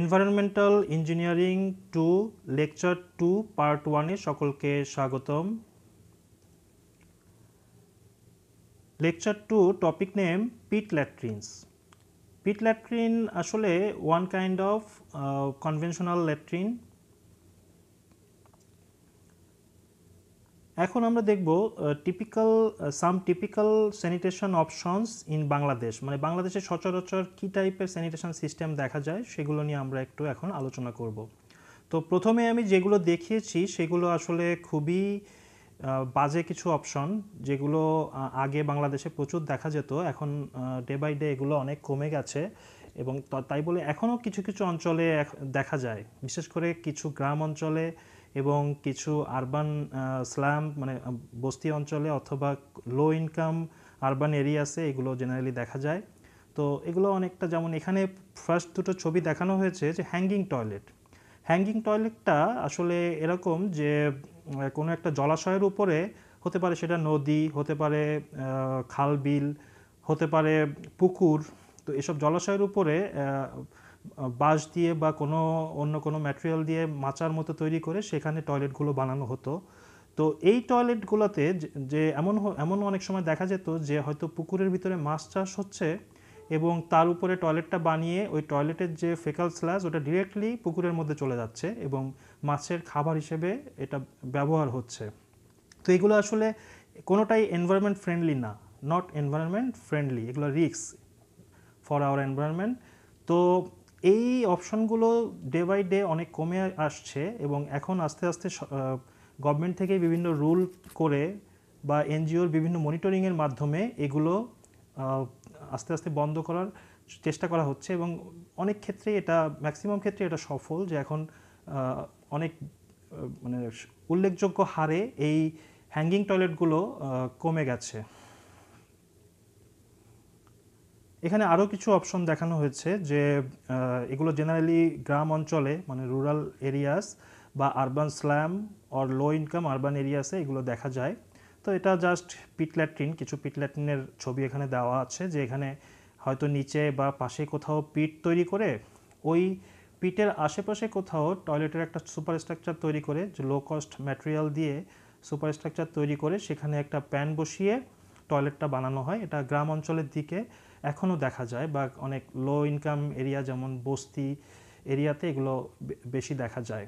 Environmental engineering two lecture two part ওয়ানে সকলকে স্বাগতম lecture two topic name pit latrines pit latrine আসলে one kind of conventional latrine এখন আমরা দেখব typical some typical sanitation options in Bangladesh মানে বাংলাদেশে সচরাচর কী টাইপের স্যানিটেশন সিস্টেম দেখা যায় সেগুলো নিয়ে আমরা একটু এখন আলোচনা করব তো প্রথমে আমি যেগুলো দেখিয়েছি সেগুলো আসলে খুবই বাজে কিছু অপশন যেগুলো আগে বাংলাদেশে প্রচুর দেখা যেত এখন ডে বাই ডে এগুলো অনেক কমে গেছে এবং তাই বলে এখনও কিছু কিছু অঞ্চলে দেখা যায় বিশেষ করে কিছু গ্রাম অঞ্চলে এবং কিছু আরবান স্ল্যাম মানে বস্তি অঞ্চলে অথবা লো ইনকাম আরবান এরিয়াসে এগুলো জেনারেলি দেখা যায় তো এগুলো অনেকটা যেমন এখানে ফার্স্ট দুটো ছবি দেখানো হয়েছে যে হ্যাঙ্গিং টয়লেট হ্যাঙ্গিং টয়লেটটা আসলে এরকম যে কোনো একটা জলাশয়ের উপরে হতে পারে সেটা নদী হতে পারে খাল বিল হতে পারে পুকুর তো এসব জলাশয়ের উপরে বাঁশ দিয়ে বা কোনো অন্য কোনো ম্যাটেরিয়াল দিয়ে মাচার মতো তৈরি করে সেখানে টয়লেটগুলো বানানো হতো তো এই টয়লেটগুলোতে যে এমন এমন অনেক সময় দেখা যেত যে হয়তো পুকুরের ভিতরে মাছ চাষ হচ্ছে এবং তার উপরে টয়লেটটা বানিয়ে ওই টয়লেটের যে ফেকাল স্ল্যাশ ওটা ডিরেক্টলি পুকুরের মধ্যে চলে যাচ্ছে এবং মাছের খাবার হিসেবে এটা ব্যবহার হচ্ছে তো এগুলো আসলে কোনোটাই এনভায়রনমেন্ট ফ্রেন্ডলি না নট এনভায়রনমেন্ট ফ্রেন্ডলি এগুলো রিক্স ফর আওয়ার এনভায়রনমেন্ট তো এই অপশনগুলো ডে বাই ডে অনেক কমে আসছে এবং এখন আস্তে আস্তে গভর্নমেন্ট থেকে বিভিন্ন রুল করে বা এনজিওর বিভিন্ন মনিটরিংয়ের মাধ্যমে এগুলো আস্তে আস্তে বন্ধ করার চেষ্টা করা হচ্ছে এবং অনেক ক্ষেত্রে এটা ম্যাক্সিমাম ক্ষেত্রে এটা সফল যে এখন অনেক মানে উল্লেখযোগ্য হারে এই হ্যাঙ্গিং টয়লেটগুলো কমে গেছে এখানে আরও কিছু অপশন দেখানো হয়েছে যে এগুলো জেনারেলি গ্রাম অঞ্চলে মানে রুরাল এরিয়াস বা urban slum or low income urban এরিয়াসে এগুলো দেখা যায় তো এটা জাস্ট পিট ল্যাট্রিন কিছু পিট ল্যাট্রিনের ছবি এখানে দেওয়া আছে যে এখানে হয়তো নিচে বা পাশে কোথাও পিট তৈরি করে ওই পিটের আশেপাশে কোথাও টয়লেটের একটা সুপার স্ট্রাকচার তৈরি করে যে লো কস্ট ম্যাটেরিয়াল দিয়ে সুপার স্ট্রাকচার তৈরি করে সেখানে একটা প্যান বসিয়ে টয়লেটটা বানানো হয় এটা গ্রাম অঞ্চলের দিকে এখনও দেখা যায় বা অনেক লো ইনকাম এরিয়া যেমন বস্তি এরিয়াতে এগুলো বেশি দেখা যায়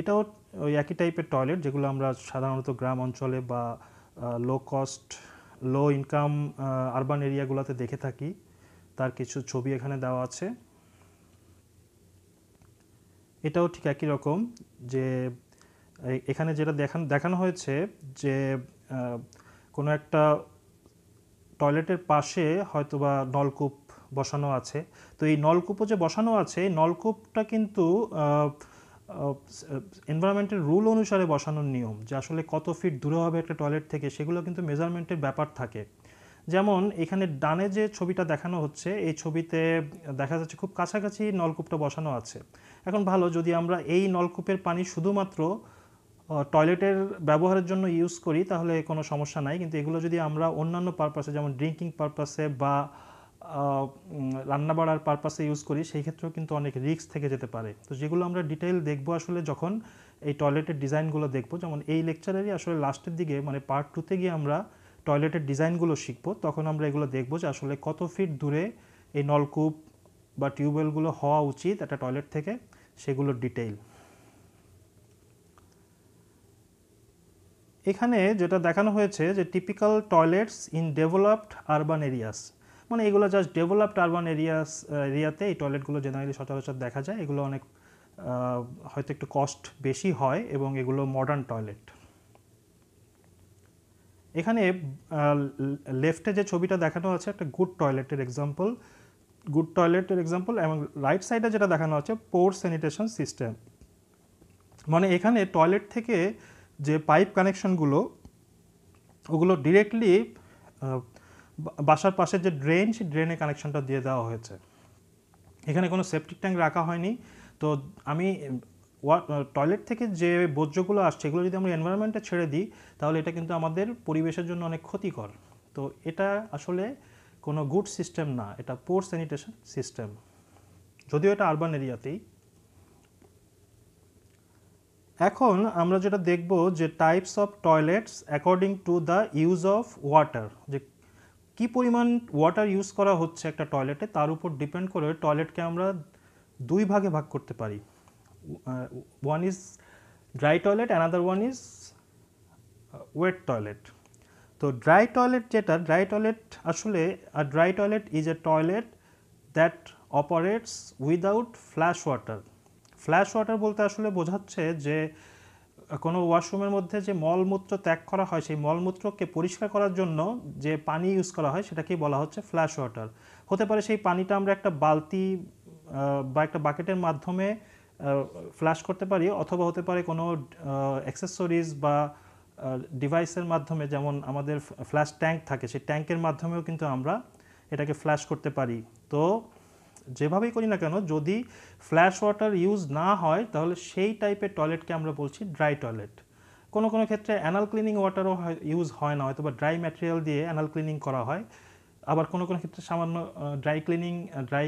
এটাও ওই একই টাইপের টয়লেট যেগুলো আমরা সাধারণত গ্রাম অঞ্চলে বা low cost low income urban এরিয়াগুলোতে দেখে থাকি তার কিছু ছবি এখানে দেওয়া আছে এটাও ঠিক একই রকম যে এখানে যেটা দেখান দেখানো হয়েছে যে কোনো একটা টয়লেটের পাশে হয়তোবা নলকূপ বসানো আছে তো এই নলকূপও যে বসানো আছে নলকূপটা কিন্তু এনভায়রনমেন্টের রুল অনুসারে বসানোর নিয়ম যে আসলে কত ফিট দূরে হবে একটা টয়লেট থেকে সেগুলো কিন্তু মেজারমেন্টের ব্যাপার থাকে যেমন এখানে ডানে যে ছবিটা দেখানো হচ্ছে এই ছবিতে দেখা যাচ্ছে খুব কাছাকাছি নলকূপটা বসানো আছে এখন ভালো যদি আমরা এই নলকূপের পানি শুধুমাত্র টয়লেটের ব্যবহারের জন্য ইউজ করি তাহলে কোনো সমস্যা নাই কিন্তু এগুলো যদি আমরা অন্যান্য পারপাসে যেমন ড্রিঙ্কিং পারপাসে বা রান্না বাড়ার পারপাসে ইউজ করি সেই ক্ষেত্রেও কিন্তু অনেক রিক্স থেকে যেতে পারে তো যেগুলো আমরা ডিটেইল দেখবো আসলে যখন এই টয়লেটের ডিজাইনগুলো দেখব যেমন এই লেকচারেরই আসলে লাস্টের দিকে মানে পার্ট টুতে গিয়ে আমরা টয়লেটের ডিজাইনগুলো শিখবো তখন আমরা এগুলো দেখবো যে আসলে কত ফিট দূরে এই নলকূপ বা টিউবওয়েলগুলো হওয়া উচিত একটা টয়লেট থেকে সেগুলোর ডিটেইল এখানে যেটা দেখানো হয়েছে যে typical toilets in developed urban areas মানে এগুলো জাস্ট ডেভেলপড আরবান এরিয়াস এরিয়াতে এই টয়লেটগুলো জেনারেলি সচরাচর দেখা যায় এগুলো অনেক হয়তো একটু কস্ট বেশি হয় এবং এগুলো মডার্ন টয়লেট এখানে লেফটে যে ছবিটা দেখানো আছে একটা গুড টয়লেটের এক্সাম্পল গুড টয়লেটের এক্সাম্পল এবং রাইট সাইডে যেটা দেখানো আছে পোর স্যানিটেশন সিস্টেম মানে এখানে টয়লেট থেকে যে পাইপ কানেকশনগুলো ওগুলো ডিরেক্টলি বাসার পাশে যে ড্রেন সেই ড্রেনে কানেকশনটা দিয়ে দেওয়া হয়েছে এখানে কোনো সেপটিক ট্যাঙ্ক রাখা হয়নি তো আমি টয়লেট থেকে যে বর্জ্যগুলো আসছে এগুলো যদি আমরা এনভায়রনমেন্টে ছেড়ে দিই তাহলে এটা কিন্তু আমাদের পরিবেশের জন্য অনেক ক্ষতিকর তো এটা আসলে কোনো গুড সিস্টেম না এটা পোর স্যানিটেশন সিস্টেম যদিও এটা আরবান এরিয়াতেই এখন আমরা যেটা দেখব যে types of toilets according to the use of water যে কী পরিমাণ ওয়াটার ইউজ করা হচ্ছে একটা টয়লেটে তার উপর ডিপেন্ড করে টয়লেটকে আমরা দুই ভাগে ভাগ করতে পারি one is dry toilet another one is wet toilet তো ড্রাই টয়লেট যেটা ড্রাই টয়লেট আসলে dry toilet is a toilet that operates without flush water flush water বলতে আসলে বোঝাচ্ছে যে কোনো ওয়াশরুমের মধ্যে যে মলমূত্র ত্যাগ করা হয় সেই মলমূত্রকে পরিষ্কার করার জন্য যে পানি ইউজ করা হয় সেটাকেই বলা হচ্ছে ফ্ল্যাশ ওয়াটার হতে পারে সেই পানিটা আমরা একটা বালতি বা একটা বাকেটের মাধ্যমে ফ্ল্যাশ করতে পারি অথবা হতে পারে কোনো অ্যাক্সেসরিজ বা ডিভাইসের মাধ্যমে যেমন আমাদের ফ্ল্যাশ ট্যাঙ্ক থাকে সেই ট্যাঙ্কের মাধ্যমেও কিন্তু আমরা এটাকে ফ্ল্যাশ করতে পারি তো যেভাবেই করি না কেন যদি ফ্ল্যাশ ওয়াটার ইউজ না হয় তাহলে সেই টাইপের টয়লেটকে আমরা বলছি ড্রাই টয়লেট কোনো কোনো ক্ষেত্রে অ্যানাল ক্লিনিং ওয়াটারও ইউজ হয় না হয়তো বা ড্রাই ম্যাটেরিয়াল দিয়ে অ্যানাল ক্লিনিং করা হয় আবার কোনো কোনো ক্ষেত্রে সামান্য dry cleaning dry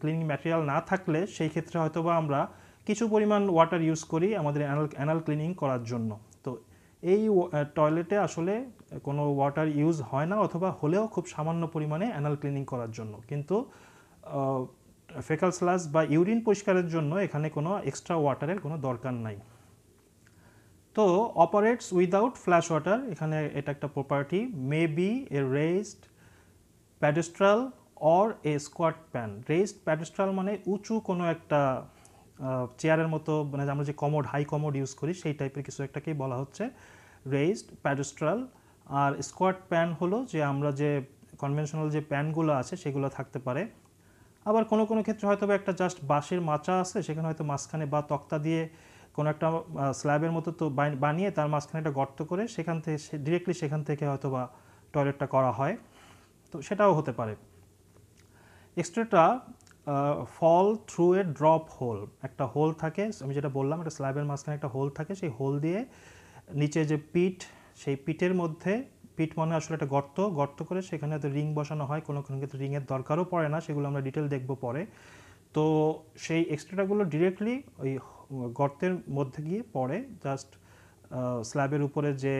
cleaning material না থাকলে সেই ক্ষেত্রে হয়তো বা আমরা কিছু পরিমাণ ওয়াটার ইউজ করি আমাদের অ্যানাল অ্যানাল ক্লিনিং করার জন্য তো এই টয়লেটে আসলে কোনো ওয়াটার ইউজ হয় না অথবা হলেও খুব সামান্য পরিমাণে অ্যানাল ক্লিনিং করার জন্য কিন্তু ফেকাল স্লাস বা ইউরিন পরিষ্কারের জন্য এখানে কোনো এক্সট্রা ওয়াটারের কোনো দরকার নাই তো অপারেটস উইদাউট ফ্ল্যাশ ওয়াটার এখানে এটা একটা property may be a raised pedestal or a squat pan raised pedestal মানে উঁচু কোনো একটা চেয়ারের মতো মানে আমরা যে কমোড হাই কমোড ইউজ করি সেই টাইপের কিছু একটাকেই বলা হচ্ছে রেজড প্যাডেস্ট্রাল আর স্কোয়াট প্যান হলো যে আমরা যে কনভেনশনাল যে প্যানগুলো আছে সেগুলো থাকতে পারে আবার কোনো কোনো ক্ষেত্রে হয়তো একটা জাস্ট বাঁশের মাচা আছে সেখানে হয়তো মাঝখানে বা তক্তা দিয়ে কোনো একটা স্ল্যাবের মতো তো বানিয়ে তার মাঝখানে একটা গর্ত করে সেখান থেকে ডিরেক্টলি সেখান থেকে হয়তো বা টয়লেটটা করা হয় তো সেটাও হতে পারে excreta fall through a drop hole একটা হোল থাকে আমি যেটা বললাম একটা স্ল্যাবের মাঝখানে একটা হোল থাকে সেই হোল দিয়ে নিচে যে পিট সেই পিটের মধ্যে পিট মানে আসলে একটা গর্ত গর্ত করে সেখানে হয়তো রিং বসানো হয় কোনো কোনো ক্ষেত্রে রিংয়ের দরকারও পড়ে না সেগুলো আমরা ডিটেল দেখব পরে তো সেই এক্সট্রাগুলো ডিরেক্টলি ওই গর্তের মধ্যে গিয়ে পড়ে জাস্ট স্ল্যাবের উপরে যে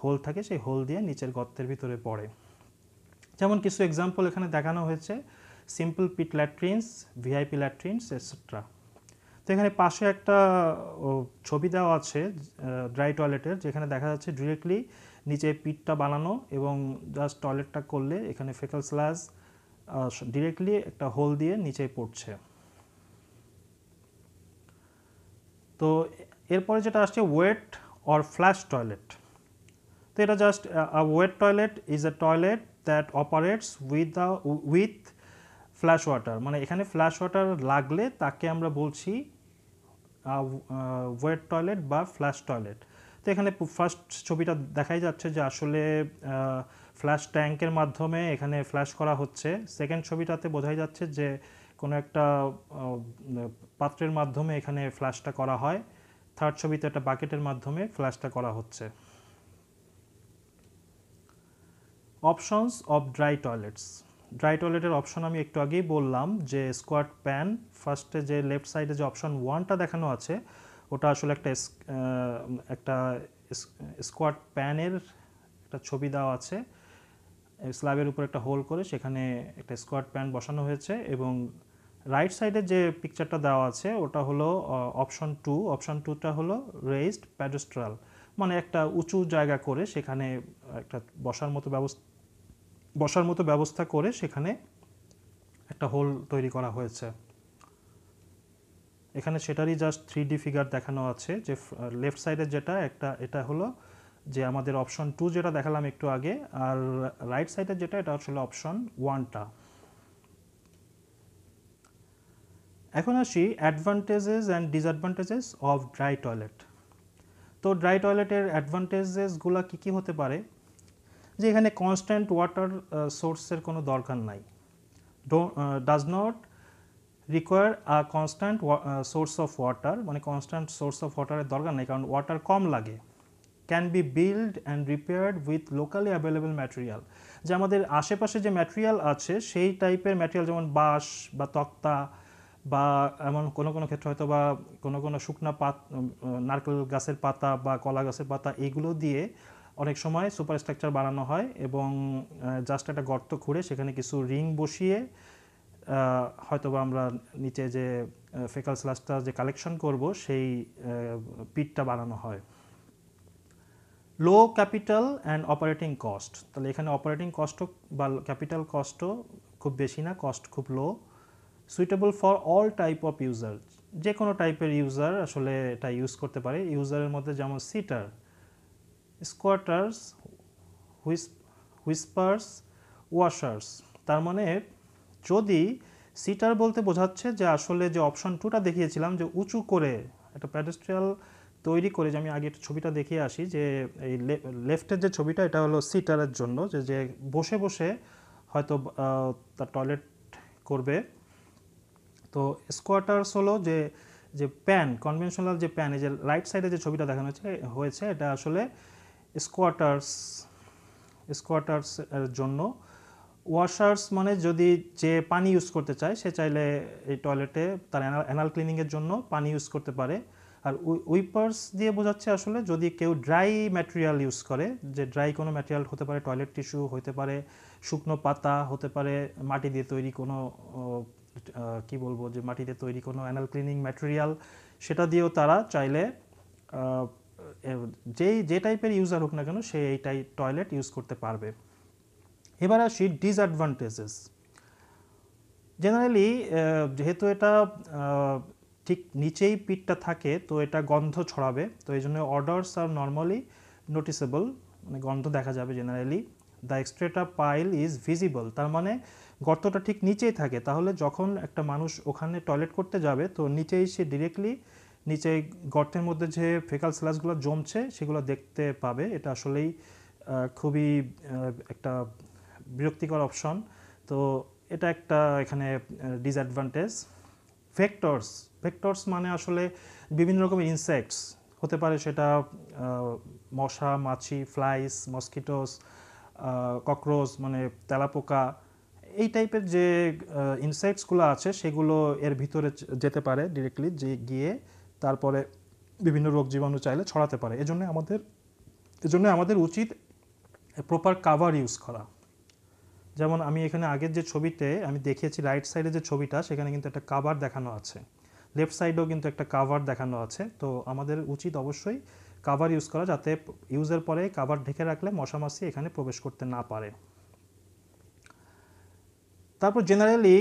হোল থাকে সেই হোল দিয়ে নিচের গর্তের ভিতরে পড়ে যেমন কিছু এক্সাম্পল এখানে দেখানো হয়েছে simple pit latrines VIP latrines etcetera তো এখানে পাশে একটা ছবি দেওয়া আছে ড্রাই টয়লেটের যেখানে দেখা যাচ্ছে ডিরেক্টলি নিচে পিঠটা বানানো এবং জাস্ট টয়লেটটা করলে এখানে ফেকাল স্লাস ডিরেক্টলি একটা হোল দিয়ে নিচে পড়ছে তো এরপরে যেটা আসছে ওয়েট অর ফ্ল্যাশ টয়লেট তো এটা just wet toilet is a toilet that operates with the with flush water মানে এখানে ফ্ল্যাশ ওয়াটার লাগলে তাকে আমরা বলছি ওয়েট টয়লেট বা ফ্ল্যাশ টয়লেট তো এখানে ফার্স্ট ছবিটা দেখাই যাচ্ছে যে আসলে ফ্ল্যাশ ট্যাঙ্কের মাধ্যমে এখানে ফ্ল্যাশ করা হচ্ছে সেকেন্ড ছবিটাতে বোঝাই যাচ্ছে যে কোনো একটা পাত্রের মাধ্যমে এখানে ফ্ল্যাশটা করা হয় থার্ড ছবিতে একটা বাকেটের মাধ্যমে ফ্ল্যাশটা করা হচ্ছে options of dry toilets dry টয়লেটের অপশন আমি একটু আগেই বললাম যে স্কোয়াট প্যান ফার্স্টে যে লেফট সাইডে যে অপশন ওয়ানটা দেখানো আছে ওটা আসলে একটা একটা স্কোয়াড প্যানের একটা ছবি দেওয়া আছে স্ল্যাবের উপর একটা হোল করে সেখানে একটা স্কোয়াড প্যান বসানো হয়েছে এবং রাইট সাইডে যে পিকচারটা দেওয়া আছে ওটা হলো অপশন টু অপশন টুটা হলো রেইসড প্যাডেস্ট্রাল মানে একটা উঁচু জায়গা করে সেখানে একটা বসার মতো ব্যবস্থা বসার মতো ব্যবস্থা করে সেখানে একটা হোল তৈরি করা হয়েছে এখানে সেটারই জাস্ট থ্রি ডি ফিগার দেখানো আছে যে লেফট সাইডের যেটা একটা এটা হলো যে আমাদের অপশন টু যেটা দেখালাম একটু আগে আর রাইট সাইডের যেটা এটা আসলে অপশন ওয়ানটা এখন আসি advantages and disadvantages of dry toilet তো ড্রাই টয়লেটের অ্যাডভান্টেজেসগুলো কী কী হতে পারে যে এখানে কনস্ট্যান্ট ওয়াটার সোর্সের কোনো দরকার নাই do does not require a constant source of water মানে কনস্ট্যান্ট সোর্স অফ ওয়াটারের দরকার নেই কারণ ওয়াটার কম লাগে can be build and repaired with locally available material যে আমাদের আশেপাশে যে ম্যাটেরিয়াল আছে সেই টাইপের ম্যাটেরিয়াল যেমন বাঁশ বা তক্তা বা এমন কোনো কোনো ক্ষেত্রে হয়তো বা কোনো কোনো শুকনো পাত নারকেল গাছের পাতা বা কলা গাছের পাতা এইগুলো দিয়ে অনেক সময় সুপার স্ট্রাকচার বানানো হয় এবং জাস্ট একটা গর্ত খুঁড়ে সেখানে কিছু রিং বসিয়ে হয়তোবা আমরা নিচে যে ফেকাল স্লাস্টার যে কালেকশন করব সেই পিটটা বানানো হয় low capital and operating cost তাহলে এখানে অপারেটিং কস্ট বা ক্যাপিটাল কস্টও খুব বেশি না কস্ট খুব low suitable for all type of user যে কোনো টাইপের ইউজার আসলে এটা ইউজ করতে পারে ইউজারের মধ্যে যেমন সিটার স্কোয়াটার্স হুইস হুইসপার্স ওয়াশার্স তার মানে যদি সিটার বলতে বোঝাচ্ছে যে আসলে যে অপশন টুটা দেখিয়েছিলাম যে উঁচু করে একটা প্যাডেস্ট্রিয়াল তৈরি করে যে আমি আগে একটা ছবিটা দেখিয়ে আসি যে এই লেফটের যে ছবিটা এটা হলো সিটারের জন্য যে যে বসে বসে হয়তো তার টয়লেট করবে তো স্কোয়াটার্স হলো যে যে প্যান কনভেনশনাল যে প্যান এই যে রাইট সাইডে যে ছবিটা দেখানো হয়েছে হয়েছে এটা আসলে স্কোয়াটার্স স্কোয়াটার্স এর জন্য ওয়াশার্স মানে যদি যে পানি ইউজ করতে চায় সে চাইলে এই টয়লেটে তার অ্যানাল অ্যানাল ক্লিনিংয়ের জন্য পানি ইউজ করতে পারে আর উইপার্স দিয়ে বোঝাচ্ছে আসলে যদি কেউ ড্রাই ম্যাটেরিয়াল ইউজ করে যে ড্রাই কোনো ম্যাটেরিয়াল হতে পারে টয়লেট টিস্যু হতে পারে শুকনো পাতা হতে পারে মাটি দিয়ে তৈরি কোনো কি বলবো যে মাটি দিয়ে তৈরি কোনো অ্যানাল ক্লিনিং ম্যাটেরিয়াল সেটা দিয়েও তারা চাইলে যেই যে টাইপের ইউজার হোক না কেন সে এইটাই টয়লেট ইউজ করতে পারবে এবার আসি ডিসঅ্যাডভান্টেজেস জেনারেলি যেহেতু এটা ঠিক নিচেই পিঠটা থাকে তো এটা গন্ধ ছড়াবে তো এই জন্য অর্ডারস আর নর্মালি নোটিসেবল মানে গন্ধ দেখা যাবে generally the excreta pile is visible তার মানে গর্তটা ঠিক নিচেই থাকে তাহলে যখন একটা মানুষ ওখানে টয়লেট করতে যাবে তো নিচেই সে ডিরেক্টলি নিচে গর্তের মধ্যে যে ফেকাল স্ল্যাশগুলো জমছে সেগুলো দেখতে পাবে এটা আসলেই খুবই একটা বিরক্তিকর অপশন তো এটা একটা এখানে ডিসঅ্যাডভান্টেজ ভেক্টরস ভেক্টরস মানে আসলে বিভিন্ন রকমের ইনসেক্টস হতে পারে সেটা মশা মাছি ফ্লাইস মসকিটোস ককরোচ মানে তেলাপোকা এই টাইপের যে ইনসেক্টসগুলো আছে সেগুলো এর ভিতরে যেতে পারে ডিরেক্টলি যে গিয়ে তারপরে বিভিন্ন রোগ জীবাণু চাইলে ছড়াতে পারে এজন্য আমাদের এজন্য আমাদের উচিত প্রপার কাভার ইউজ করা যেমন আমি এখানে আগের যে ছবিতে আমি দেখিয়েছি রাইট সাইডে যে ছবিটা সেখানে কিন্তু একটা কাভার দেখানো আছে লেফট সাইডেও কিন্তু একটা কাভার দেখানো আছে তো আমাদের উচিত অবশ্যই কাভার ইউজ করা যাতে ইউজের পরে কাভার ঢেকে রাখলে মশা মাছি এখানে প্রবেশ করতে না পারে তারপর জেনারেলি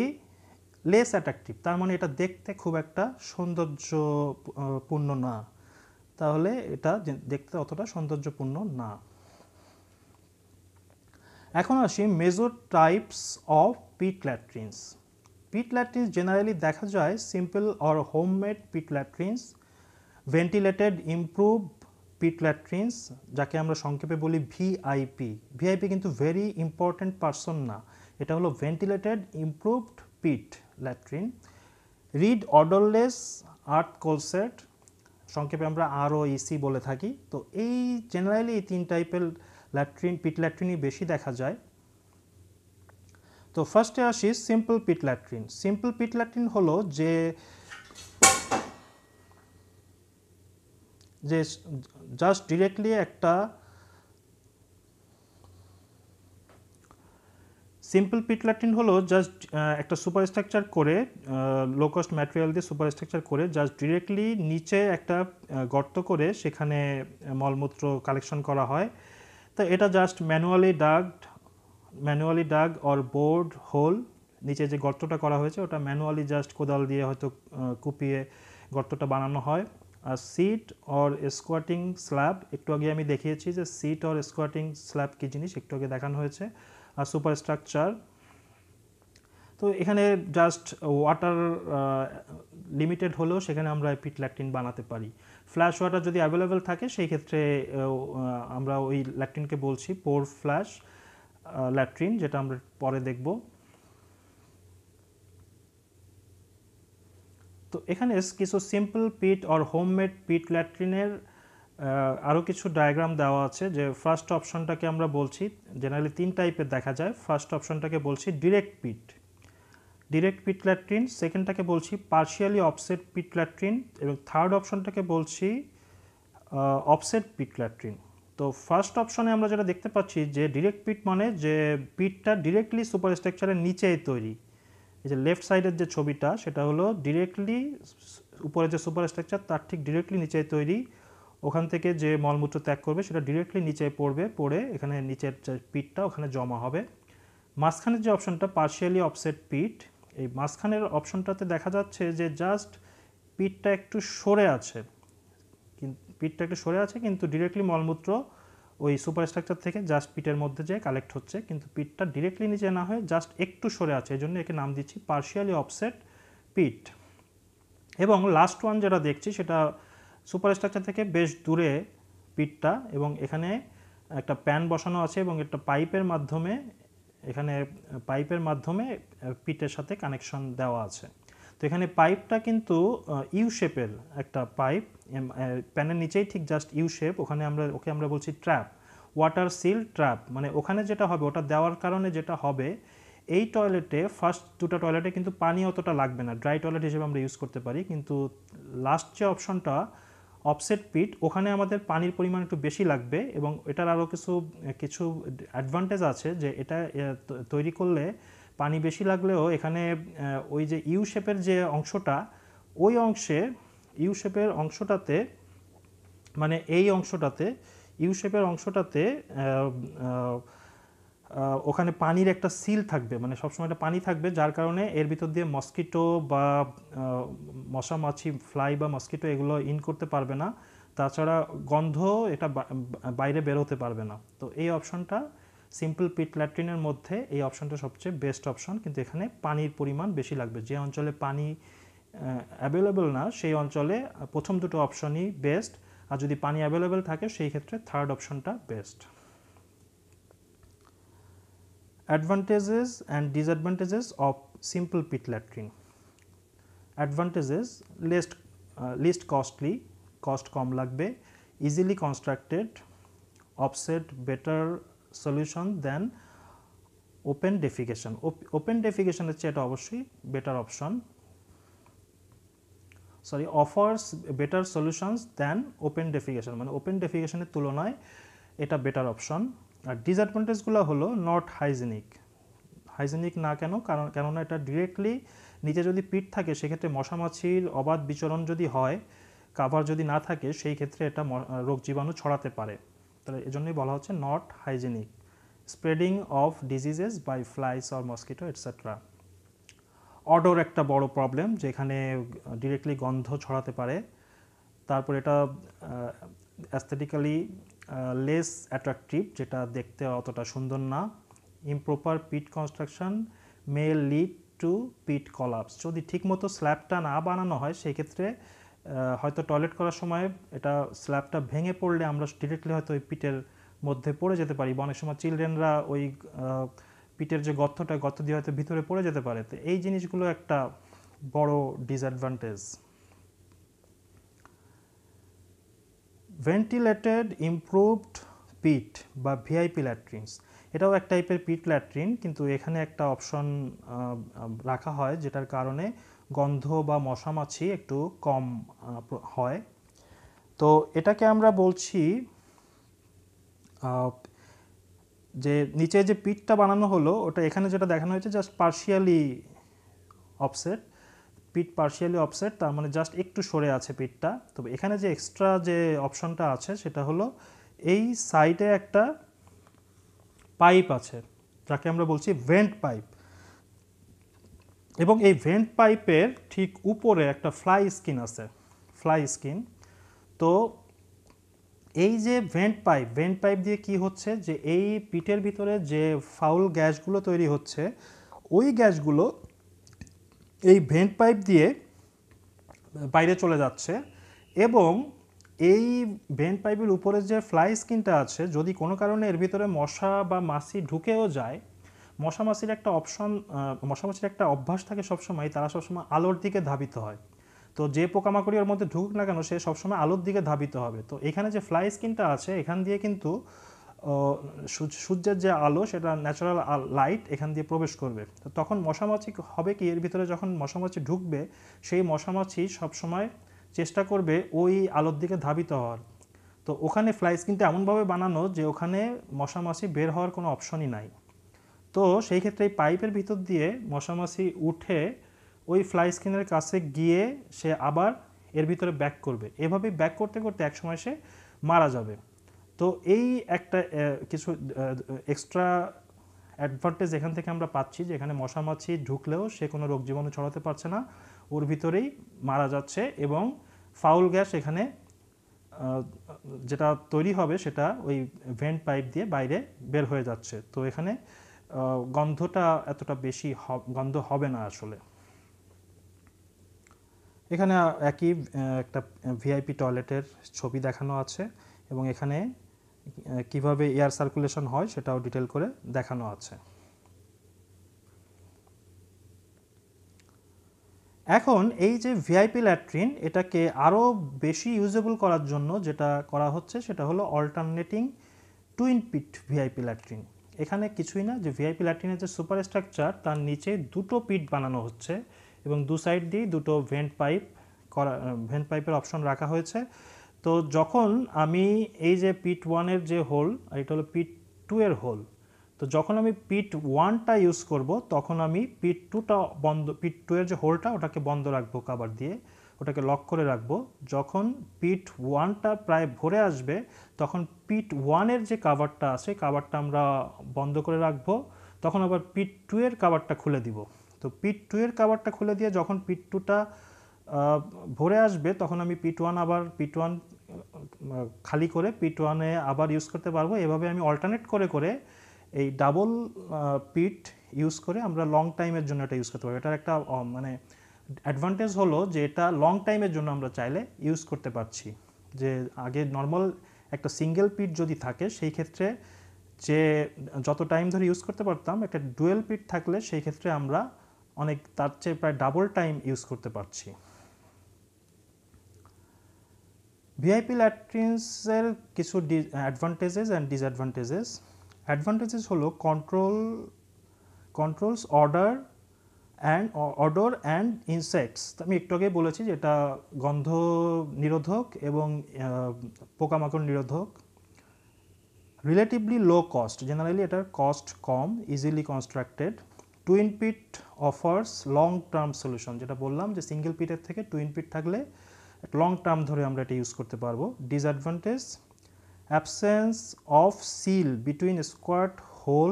লেস অ্যাট্রাকটিভ তার মানে এটা দেখতে খুব একটা সৌন্দর্যপূর্ণ না তাহলে এটা দেখতে অতটা সৌন্দর্যপূর্ণ না এখন আসি major types of pit latrines pit latrines generally দেখা যায় simple or homemade pit latrines ventilated improve pit latrines যাকে আমরা সংক্ষেপে বলি ভিআইপি ভিআইপি কিন্তু ভেরি ইম্পর্ট্যান্ট পার্সন না এটা হলো ventilated improved pit latrine reed odourless earth closet সংক্ষেপে আমরা আরও ইসি বলে থাকি তো এই জেনারেলি এই তিন টাইপের ল্যাট্রিন পিট ল্যাট্রিনই বেশি দেখা যায় তো ফার্স্টে আসি simple pit latrine simple pit latrine হলো যে যে জাস্ট ডিরেক্টলি একটা সিম্পল পিট ল্যাট্রিন হলো জাস্ট একটা সুপার স্ট্রাকচার করে লো কস্ট ম্যাটেরিয়াল দিয়ে সুপার স্ট্রাকচার করে জাস্ট ডিরেক্টলি নিচে একটা গর্ত করে সেখানে মলমূত্র কালেকশন করা হয় তো এটা just manually dugged manually dug or bored hole নিচে যে গর্তটা করা হয়েছে ওটা ম্যানুয়ালি জাস্ট কোদাল দিয়ে হয়তো কুপিয়ে গর্তটা বানানো হয় আর সিট অর স্কোয়াটিং স্ল্যাব একটু আগে আমি দেখিয়েছি যে সিট অর স্কোয়াটিং স্ল্যাব কী জিনিস একটু আগে দেখানো হয়েছে আর সুপার স্ট্রাকচার তো এখানে জাস্ট ওয়াটার লিমিটেড হলেও সেখানে আমরা পিট ল্যাকটিন বানাতে পারি ফ্ল্যাশ ওয়াটার যদি অ্যাভেলেবেল থাকে সেই ক্ষেত্রে আমরা ওই ল্যাট্রিনকে বলছি পোর ফ্ল্যাশ ল্যাট্রিন যেটা আমরা পরে দেখব তো এখানে কিছু simple pit or homemade pit ল্যাট্রিনের আরও কিছু ডায়াগ্রাম দেওয়া আছে যে ফার্স্ট অপশনটাকে আমরা বলছি জেনারেলি তিন টাইপের দেখা যায় ফার্স্ট অপশনটাকে বলছি direct pit direct pit latrine সেকেন্ডটাকে বলছি পার্শিয়ালি অফসেট পিট ল্যাট্রিন এবং থার্ড অপশনটাকে বলছি অফসেট পিট ল্যাট্রিন তো ফার্স্ট অপশনে আমরা যেটা দেখতে পাচ্ছি যে ডিরেক্ট পিট মানে যে পিটটা ডিরেক্টলি সুপার স্ট্রাকচারের নিচেই তৈরি এই যে লেফট সাইডের যে ছবিটা সেটা হলো ডিরেক্টলি উপরে যে সুপার স্ট্রাকচার তার ঠিক ডিরেক্টলি নিচে তৈরি ওখান থেকে যে মলমূত্র ত্যাগ করবে সেটা ডিরেক্টলি নিচে পড়বে পড়ে এখানে নিচের যে পিটটা ওখানে জমা হবে মাঝখানের যে অপশনটা পার্শিয়ালি অফসেট পিট এই মাঝখানের অপশনটাতে দেখা যাচ্ছে যে জাস্ট পিঠটা একটু সরে আছে পিঠটা একটু সরে আছে কিন্তু ডিরেক্টলি মলমূত্র ওই সুপার স্ট্রাকচার থেকে জাস্ট পিটের মধ্যে যেয়ে কালেক্ট হচ্ছে কিন্তু পিঠটা ডিরেক্টলি নিচে না হয়ে জাস্ট একটু সরে আছে এই জন্য একে নাম দিচ্ছি পার্শিয়ালি অফসেট পিট এবং লাস্ট ওয়ান যেটা দেখছি সেটা সুপার স্ট্রাকচার থেকে বেশ দূরে পিঠটা এবং এখানে একটা প্যান বসানো আছে এবং একটা পাইপের মাধ্যমে এখানে পাইপের মাধ্যমে পিটের সাথে কানেকশন দেওয়া আছে তো এখানে পাইপটা কিন্তু ইউ শেপের একটা পাইপ প্যানের নিচেই ঠিক জাস্ট ইউ শেপ ওখানে আমরা ওকে আমরা বলছি ট্র্যাপ ওয়াটার সিল ট্র্যাপ মানে ওখানে যেটা হবে ওটা দেওয়ার কারণে যেটা হবে এই টয়লেটে ফার্স্ট দুটো টয়লেটে কিন্তু পানি অতটা লাগবে না ড্রাই টয়লেট হিসেবে আমরা ইউজ করতে পারি কিন্তু লাস্ট যে অপশনটা অফসেট পিট ওখানে আমাদের পানির পরিমাণ একটু বেশি লাগবে এবং এটার আরও কিছু কিছু অ্যাডভান্টেজ আছে যে এটা তৈরি করলে পানি বেশি লাগলেও এখানে ওই যে ইউ শেপের যে অংশটা ওই অংশে ইউ শেপের অংশটাতে মানে এই অংশটাতে ইউ শেপের অংশটাতে ওখানে পানির একটা সিল থাকবে মানে সবসময় একটা পানি থাকবে যার কারণে এর ভিতর দিয়ে মস্কিটো বা মশা মাছি ফ্লাই বা মস্কিটো এগুলো ইন করতে পারবে না তাছাড়া গন্ধ এটা বাইরে বেরোতে পারবে না তো এই অপশনটা সিম্পল পিট ল্যাট্রিনের মধ্যে এই অপশনটা সবচেয়ে বেস্ট অপশন কিন্তু এখানে পানির পরিমাণ বেশি লাগবে যে অঞ্চলে পানি অ্যাভেলেবেল না সেই অঞ্চলে প্রথম দুটো অপশনই বেস্ট আর যদি পানি অ্যাভেলেবেল থাকে সেই ক্ষেত্রে থার্ড অপশনটা best Advantages and disadvantages of simple pit latrine. Advantages least, uh, least costly, cost কম lagbe, easily constructed, offset better solution than open defecation. Op open defecation এর চেয়ে এটা better option offers better solutions than open defecation. Defecation open defecation ডেফিকেশনের তুলনায় এটা better option. আর ডিসঅ্যাডভান্টেজগুলো হলো not hygienic hygienic না কেন কারণ কেননা এটা ডিরেক্টলি নিচে যদি পিট থাকে সেক্ষেত্রে মশামাছির অবাধ বিচরণ যদি হয় কাভার যদি না থাকে সেই ক্ষেত্রে এটা রোগ জীবাণু ছড়াতে পারে তাহলে এজন্যই বলা হচ্ছে not hygienic spreading of diseases by flies or mosquito etcetera odour একটা বড় প্রবলেম যেখানে ডিরেক্টলি গন্ধ ছড়াতে পারে তারপর এটা অ্যাস্থেটিক্যালি লেস অ্যাট্রাকটিভ যেটা দেখতে অতটা সুন্দর না improper pit construction may lead to pit collapse যদি ঠিকমতো স্ল্যাবটা না বানানো হয় সেই ক্ষেত্রে হয়তো টয়লেট করার সময় এটা স্ল্যাবটা ভেঙে পড়লে আমরা ডিরেক্টলি হয়তো ওই পিটের মধ্যে পড়ে যেতে পারি অনেক সময় চিলড্রেনরা ওই পিটের যে গর্তটা গর্ত দিয়ে হয়তো ভিতরে পড়ে যেতে পারে তো এই জিনিসগুলো একটা বড় ডিসঅ্যাডভান্টেজ ভেন্টিলেটেড ইমপ্রুভড পিট বা ভিআইপি ল্যাট্রিনস এটাও এক টাইপের পিট ল্যাট্রিন কিন্তু এখানে একটা অপশন রাখা হয় যেটার কারণে গন্ধ বা মশামাছি একটু কম হয় তো এটাকে আমরা বলছি যে নিচে যে পিটটা বানানো হলো ওটা এখানে যেটা দেখানো হয়েছে just partially offset pit partially offset তার মানে জাস্ট একটু সরে আছে পিটটা তবে এখানে যে এক্সট্রা যে অপশনটা আছে সেটা হলো এই সাইডে একটা পাইপ আছে যাকে আমরা বলছি ভেন্ট পাইপ এবং এই ভেন্ট পাইপের ঠিক উপরে একটা ফ্লাই স্কিন আছে ফ্লাই স্কিন তো এই যে ভেন্ট পাইপ ভেন্ট পাইপ দিয়ে কি হচ্ছে যে এই পিটের ভিতরে যে ফাউল গ্যাসগুলো তৈরি হচ্ছে ওই গ্যাসগুলো এই ভেন্ট পাইপ দিয়ে বাইরে চলে যাচ্ছে এবং এই ভেন্ট পাইপের উপরে যে ফ্লাই স্কিনটা আছে যদি কোনো কারণে এর ভিতরে মশা বা মাছি ঢুকেও যায় মশা মাছির একটা অপশন মশা মাছির একটা অভ্যাস থাকে সবসময় তারা সবসময় আলোর দিকে ধাবিত হয় তো যে পোকামাকড়ি ওর মধ্যে ঢুক না কেন সে সবসময় আলোর দিকে ধাবিত হবে তো এখানে যে ফ্লাই স্কিনটা আছে এখান দিয়ে কিন্তু সূর্যের যে আলো সেটা ন্যাচারাল লাইট এখান দিয়ে প্রবেশ করবে তো তখন মশামাছি হবে কি এর ভিতরে যখন মশামাছি ঢুকবে সেই মশামাছি সবসময় চেষ্টা করবে ওই আলোর দিকে ধাবিত হওয়ার তো ওখানে ফ্লাইস কিন্তু এমনভাবে বানানো যে ওখানে মশামাছি বের হওয়ার কোনো অপশনই নাই তো সেই ক্ষেত্রে এই পাইপের ভিতর দিয়ে মশামাছি উঠে ওই ফ্লাই স্ক্রিনের কাছে গিয়ে সে আবার এর ভিতরে ব্যাক করবে এভাবে ব্যাক করতে করতে একসময় সে মারা যাবে তো এই একটা কিছু এক্সট্রা অ্যাডভান্টেজ এখান থেকে আমরা পাচ্ছি যে এখানে মশামাছি ঢুকলেও সে কোনো রোগ জীবাণু ছড়াতে পারছে না ওর ভিতরেই মারা যাচ্ছে এবং ফাউল গ্যাস এখানে যেটা তৈরি হবে সেটা ওই ভেন্ট পাইপ দিয়ে বাইরে বের হয়ে যাচ্ছে তো এখানে গন্ধটা এতটা বেশি গন্ধ হবে না আসলে এখানে একই একটা ভিআইপি টয়লেটের ছবি দেখানো আছে এবং এখানে কিভাবে এয়ার সার্কুলেশন হয় সেটাও ডিটেল করে দেখানো আছে এখন এই যে ভিআইপি ল্যাট্রিন এটাকে আরও বেশি ইউজেবল করার জন্য যেটা করা হচ্ছে সেটা হলো alternating twin pit VIP latrine এখানে কিছুই না যে ভিআইপি ল্যাট্রিনের যে সুপার স্ট্রাকচার তার নিচে দুটো পিট বানানো হচ্ছে এবং দু সাইড দিয়ে দুটো ভেন্ট পাইপ করা ভেন্ট পাইপের অপশন রাখা হয়েছে তো যখন আমি এই যে পিট ওয়ানের যে হোল এটা হলো পিট টু এর হোল তো যখন আমি পিট ওয়ানটা ইউজ করব তখন আমি পিট টুটা বন্ধ পিট টু এর যে হোলটা ওটাকে বন্ধ রাখবো কাবার দিয়ে ওটাকে লক করে রাখবো যখন পিট ওয়ানটা প্রায় ভরে আসবে তখন পিট ওয়ানের যে কাভারটা আছে কাভারটা আমরা বন্ধ করে রাখবো তখন আবার পিট টু এর কাভারটা খুলে দিব তো পিট টু এর কাভারটা খুলে দিয়ে যখন পিট টুটা ভরে আসবে তখন আমি পিট ওয়ান আবার পিট ওয়ান খালি করে পিট ওয়ানে আবার ইউজ করতে পারবো এভাবে আমি অল্টারনেট করে করে এই ডাবল পিট ইউজ করে আমরা লং টাইমের জন্য এটা ইউজ করতে পারবো এটার একটা মানে অ্যাডভান্টেজ হলো যে এটা লং টাইমের জন্য আমরা চাইলে ইউজ করতে পারছি যে আগে নর্মাল একটা সিঙ্গেল পিট যদি থাকে সেই ক্ষেত্রে যে যত টাইম ধরে ইউজ করতে পারতাম একটা ডুয়েল পিট থাকলে সেই ক্ষেত্রে আমরা অনেক তার চেয়ে প্রায় ডাবল টাইম ইউজ করতে পারছি ভিআইপি ল্যাট্রিনসের কিছু the advantages and disadvantages advantages হলো control controls odour and odour and insects আমি একটু আগে বলেছি যেটা গন্ধ নিরোধক এবং পোকামাকড় নিরোধক রিলেটিভলি লো কস্ট জেনারেলি এটার কস্ট কম easily constructed twin pit offers long term solution যেটা বললাম যে সিঙ্গেল পিটের থেকে টুইন পিট থাকলে লং টার্ম ধরে আমরা এটা ইউজ করতে পারবো disadvantage absence of seal between squat hole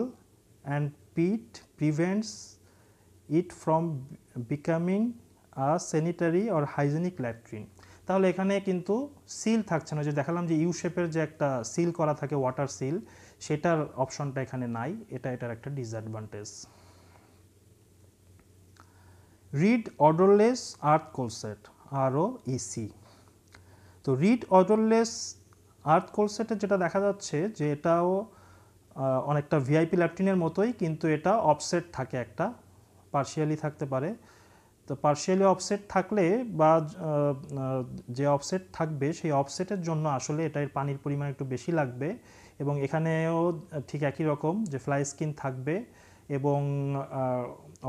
and pit prevents it from becoming a sanitary or hygienic latrine তাহলে এখানে কিন্তু সিল থাকছে না যে দেখালাম যে ইউ শেপের যে একটা সিল করা থাকে ওয়াটার সিল সেটার অপশনটা এখানে নাই এটা এটার একটা disadvantage reed odourless earth closet ROEC e তো রিড অটোলেস আর্থ কোলসেটের যেটা দেখা যাচ্ছে যে এটাও অনেকটা ভিআইপি ল্যাপটিনের মতোই কিন্তু এটা অফসেট থাকে একটা পার্শিয়ালি থাকতে পারে তো পার্শিয়ালি অফসেট থাকলে বা যে অফসেট থাকবে সেই অফসেটের জন্য আসলে এটার পানির পরিমাণ একটু বেশি লাগবে এবং এখানেও ঠিক একই রকম যে ফ্লাই স্কিন থাকবে এবং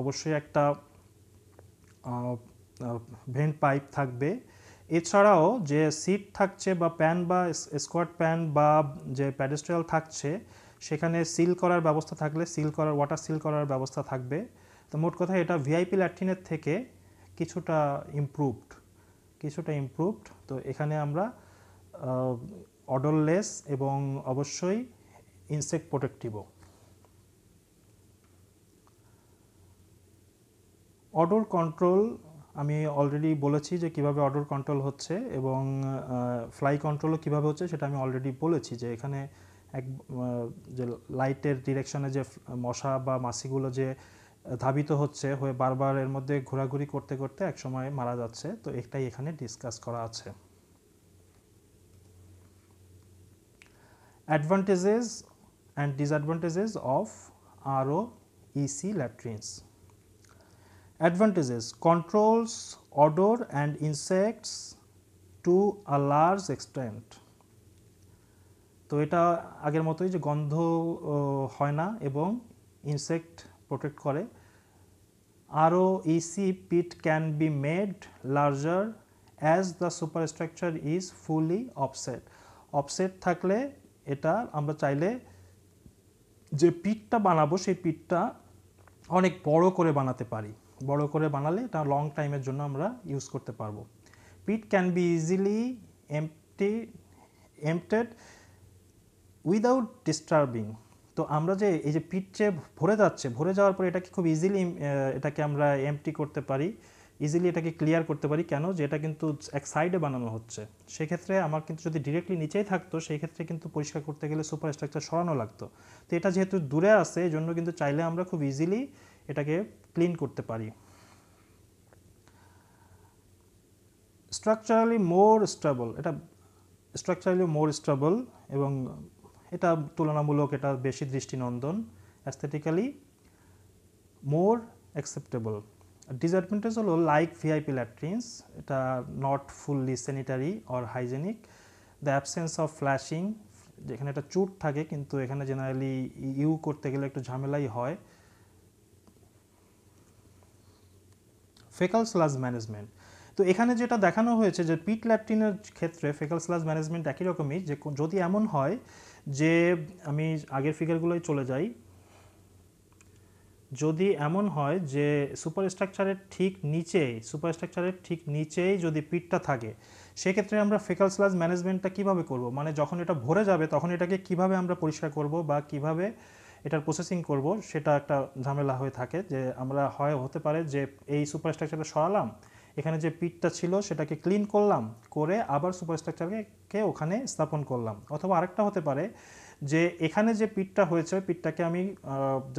অবশ্যই একটা ভেন্ট পাইপ থাকবে এছাড়াও যে সিট থাকছে বা প্যান বা স্কোয়াড প্যান বা যে প্যাডেস্ট্রিয়াল থাকছে সেখানে সিল করার ব্যবস্থা থাকলে সিল করার ওয়াটার সিল করার ব্যবস্থা থাকবে তো মোট কথা এটা ভিআইপি ল্যাট্রিনের থেকে কিছুটা ইমপ্রুভড কিছুটা ইমপ্রুভড তো এখানে আমরা অডললেস এবং অবশ্যই ইনসেক্ট প্রোটেক্টিভও অডোর কন্ট্রোল আমি অলরেডি বলেছি যে কিভাবে অর্ডার কন্ট্রোল হচ্ছে এবং ফ্লাই কন্ট্রোলও কিভাবে হচ্ছে সেটা আমি অলরেডি বলেছি যে এখানে এক যে লাইটের ডিরেকশনে যে মশা বা মাছিগুলো যে ধাবিত হচ্ছে হয়ে বারবার এর মধ্যে ঘোরাঘুরি করতে করতে একসময় মারা যাচ্ছে তো এটাই এখানে ডিসকাস করা আছে advantages and disadvantages of ROEC latrines Advantages controls odor and insects to a large extent. তো এটা আগের মতোই যে গন্ধ হয় না এবং ইনসেক্ট প্রোটেক্ট করে ROEC pit can be made larger as the superstructure is fully offset offset থাকলে এটা আমরা চাইলে যে পিটটা বানাবো সেই পিটটা অনেক বড় করে বানাতে পারি বড় করে বানালে এটা লং টাইমের জন্য আমরা ইউজ করতে পারবো pit can be easily empty emptied without disturbing তো আমরা যে এই যে পিটে ভরে যাচ্ছে ভরে যাওয়ার পরে এটাকে খুব ইজিলি এটাকে আমরা এমটি করতে পারি ইজিলি এটাকে ক্লিয়ার করতে পারি কেন যে এটা কিন্তু এক সাইডে বানানো হচ্ছে সেক্ষেত্রে আমার কিন্তু যদি ডিরেক্টলি নিচেই থাকতো সেই ক্ষেত্রে কিন্তু পরিষ্কার করতে গেলে সুপার স্ট্রাকচার সরানো লাগতো তো এটা যেহেতু দূরে আছে এই জন্য কিন্তু চাইলে আমরা খুব ইজিলি এটাকে ক্লিন করতে পারি স্ট্রাকচারালি মোর স্টেবল এটা স্ট্রাকচারালি মোর স্টেবল এবং এটা তুলনামূলক এটা বেশি দৃষ্টিনন্দন অ্যাস্থেটিক্যালি মোর অ্যাকসেপ্টেবল ডিসঅ্যাডভান্টেজ হলো লাইক ভিআইপি ল্যাট্রিনস এটা not fully sanitary or hygienic the absence of flushing যেখানে একটা চুট থাকে কিন্তু এখানে জেনারেলি ইউ করতে গেলে একটু ঝামেলাই হয় ফেকাল স্লাজ ম্যানেজমেন্ট তো এখানে যেটা দেখানো হয়েছে যে পিট ল্যাপটিনের ক্ষেত্রে ফেকাল স্লাজ ম্যানেজমেন্ট একই রকমই যে যদি এমন হয় যে আমি আগের ফিগারগুলোই চলে যাই যদি এমন হয় যে সুপার স্ট্রাকচারের ঠিক নিচে স্ট্রাকচারের ঠিক নিচেই যদি পিটটা থাকে সেক্ষেত্রে আমরা ফেকাল স্লাজ ম্যানেজমেন্টটা কীভাবে করব মানে যখন এটা ভরে যাবে তখন এটাকে কিভাবে আমরা পরিষ্কার করব বা কিভাবে এটার প্রসেসিং করব সেটা একটা ঝামেলা হয়ে থাকে যে আমরা হয় হতে পারে যে এই সুপারস্ট্রাকচারটা সরালাম এখানে যে পিটটা ছিল সেটাকে ক্লিন করলাম করে আবার সুপারস্ট্রাকচারকে ওখানে স্থাপন করলাম অথবা আরেকটা হতে পারে যে এখানে যে পিটটা হয়েছে পিটটাকে আমি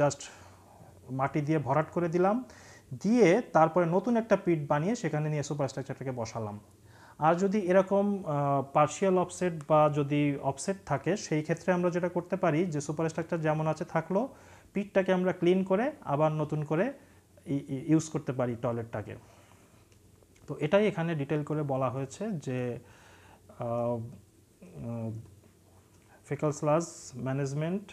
জাস্ট মাটি দিয়ে ভরাট করে দিলাম দিয়ে তারপরে নতুন একটা পিট বানিয়ে সেখানে নিয়ে সুপারস্ট্রাকচারটাকে বসালাম আর যদি এরকম পার্শিয়াল অফসেট বা যদি অফসেট থাকে সেই ক্ষেত্রে আমরা যেটা করতে পারি যে সুপার স্ট্রাকচার যেমন আছে থাকলো পিঠটাকে আমরা ক্লিন করে আবার নতুন করে ইউজ করতে পারি টয়লেটটাকে তো এটাই এখানে ডিটেল করে বলা হয়েছে যে ফেকাল স্লাজ ম্যানেজমেন্ট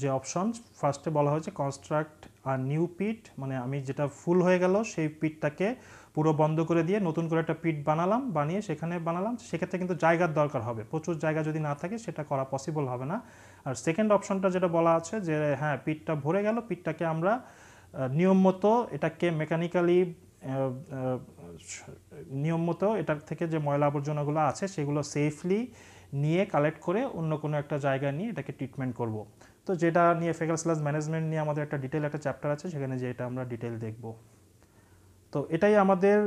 যে অপশন ফার্স্টে বলা হয়েছে কনস্ট্রাক্ট আর নিউ পিট মানে আমি যেটা ফুল হয়ে গেল সেই পিটটাকে পুরো বন্ধ করে দিয়ে নতুন করে একটা পিট বানালাম বানিয়ে সেখানে বানালাম সেক্ষেত্রে কিন্তু জায়গার দরকার হবে প্রচুর জায়গা যদি না থাকে সেটা করা পসিবল হবে না আর সেকেন্ড অপশনটা যেটা বলা আছে যে হ্যাঁ পিটটা ভরে গেল পিটটাকে আমরা নিয়ম মতো এটাকে মেকানিক্যালি নিয়ম মতো এটার থেকে যে ময়লা আবর্জনাগুলো আছে সেগুলো সেফলি নিয়ে কালেক্ট করে অন্য কোনো একটা জায়গা নিয়ে এটাকে ট্রিটমেন্ট করব। তো যেটা নিয়ে ফেকাল স্লাস ম্যানেজমেন্ট নিয়ে আমাদের একটা ডিটেল একটা চ্যাপ্টার আছে সেখানে এটা আমরা ডিটেল দেখব তো এটাই আমাদের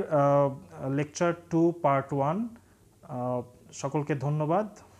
লেকচার টু পার্ট ওয়ান সকলকে ধন্যবাদ